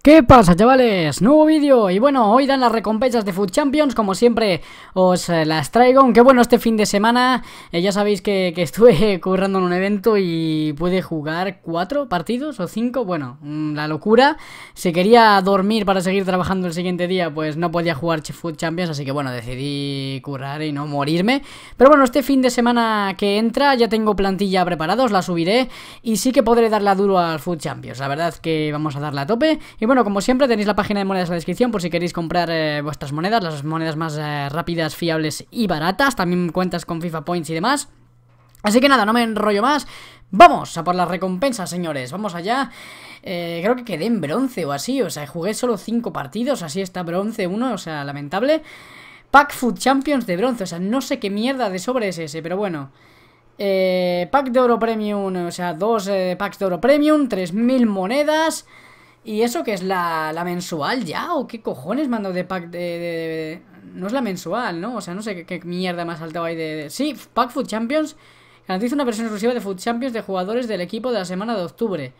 ¿Qué pasa chavales? Nuevo vídeo y bueno, hoy dan las recompensas de Food Champions, como siempre os eh, las traigo, aunque bueno, este fin de semana eh, ya sabéis que, estuve currando en un evento y pude jugar cuatro partidos o cinco, bueno, mm, la locura, si quería dormir para seguir trabajando el siguiente día pues no podía jugar Food Champions, así que bueno, decidí currar y no morirme, pero bueno, este fin de semana que entra ya tengo plantilla preparada, os la subiré y sí que podré darla duro al Food Champions, la verdad que vamos a darla a tope y bueno, como siempre tenéis la página de monedas en la descripción por si queréis comprar eh, vuestras monedas, las monedas más eh, rápidas, fiables y baratas, también cuentas con FIFA Points y demás. Así que nada, no me enrollo más. Vamos a por las recompensas, señores. Vamos allá. Eh, creo que quedé en bronce o así. O sea, jugué solo 5 partidos. Así está bronce 1. O sea, lamentable. Pack Food Champions de bronce. O sea, no sé qué mierda de sobre es ese, pero bueno. pack de oro premium. O sea, 2 packs de oro premium. 3.000 monedas. ¿Y eso que es la, mensual ya? ¿O qué cojones mando de pack de, No es la mensual, ¿no? O sea, no sé qué, mierda más ha saltado ahí de, Sí, Pack Food Champions garantiza una versión exclusiva de Food Champions de jugadores del equipo de la semana de octubre.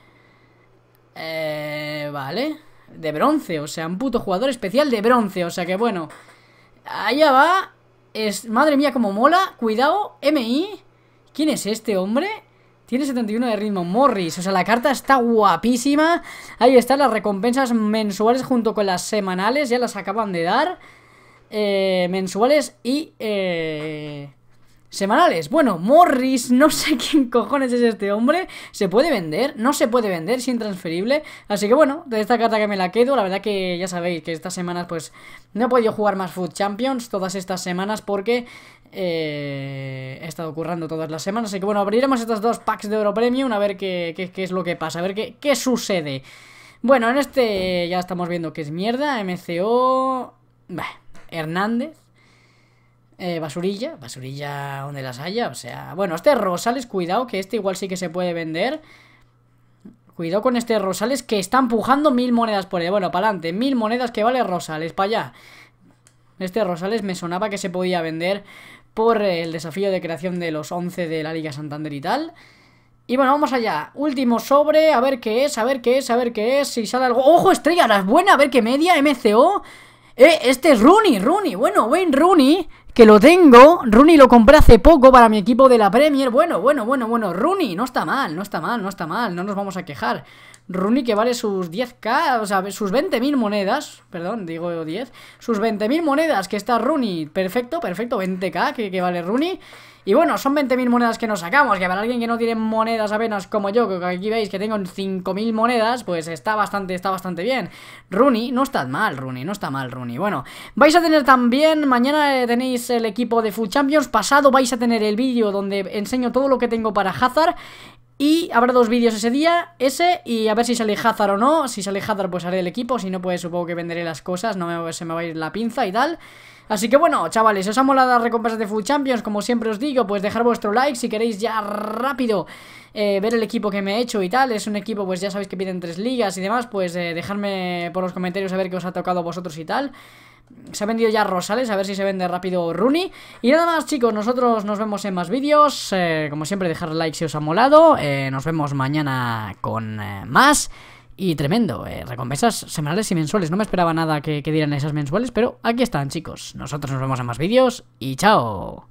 Eh, vale. De bronce, o sea, un puto jugador especial de bronce, o sea que bueno. Allá va. Es, madre mía, como mola. Cuidado, MI. ¿Quién es este hombre? Tiene 71 de ritmo, Morris. O sea, la carta está guapísima. Ahí están las recompensas mensuales junto con las semanales. Ya las acaban de dar. Eh, mensuales y... Eh, semanales. Bueno, Morris, no sé quién cojones es este hombre. Se puede vender, no se puede vender, es intransferible. Así que bueno, de esta carta que me la quedo, la verdad que ya sabéis que estas semanas pues no he podido jugar más Food Champions todas estas semanas porque eh, he estado currando todas las semanas Así que bueno, abriremos estos dos packs de Euro premium A ver qué, es lo que pasa, a ver qué, sucede Bueno, en este ya estamos viendo que es mierda MCO... Hernández eh, Basurilla, basurilla donde las haya O sea, bueno, este Rosales, cuidado Que este igual sí que se puede vender Cuidado con este Rosales que está empujando mil monedas por él. Bueno, para adelante, mil monedas que vale Rosales, para allá. Este Rosales me sonaba que se podía vender por eh, el desafío de creación de los 11 de la Liga Santander y tal. Y bueno, vamos allá. Último sobre, a ver qué es, a ver qué es, a ver qué es. Si sale algo... ¡Ojo, estrella! buena, a ver qué media, MCO. Eh, este es Rooney, Rooney. Bueno, Wayne Rooney, que lo tengo. Rooney lo compré hace poco para mi equipo de la Premier. Bueno, bueno, bueno, bueno. Rooney, no está mal, no está mal, no está mal. No nos vamos a quejar. Rooney que vale sus 10k, o sea, sus 20.000 monedas, perdón, digo 10, sus 20.000 monedas que está Rooney, perfecto, perfecto, 20k que, vale Rooney. Y bueno, son 20.000 monedas que nos sacamos, que para alguien que no tiene monedas apenas como yo, que aquí veis que tengo 5.000 monedas, pues está bastante, está bastante bien. Rooney, no está mal, Rooney, no está mal, Rooney. Bueno, vais a tener también, mañana eh, tenéis el equipo de Full Champions, pasado vais a tener el vídeo donde enseño todo lo que tengo para Hazard, y habrá dos vídeos ese día, ese, y a ver si sale Hazard o no. Si sale Hazard, pues haré el equipo. Si no, pues supongo que venderé las cosas. No me, se me va a ir la pinza y tal. Así que bueno, chavales, os ha molado las recompensas de Food Champions. Como siempre os digo, pues dejar vuestro like si queréis ya rápido eh, ver el equipo que me he hecho y tal. Es un equipo, pues ya sabéis que piden tres ligas y demás. Pues eh, dejarme dejadme por los comentarios a ver qué os ha tocado a vosotros y tal se ha vendido ya Rosales, a ver si se vende rápido Rooney. Y nada más chicos, nosotros nos vemos en más vídeos. Eh, como siempre, dejar like si os ha molado. Eh, nos vemos mañana con eh, más. Y tremendo, recompensas semanales y mensuales. No me esperaba nada que dieran esas mensuales, pero aquí están chicos. Nosotros nos vemos en más vídeos y chao.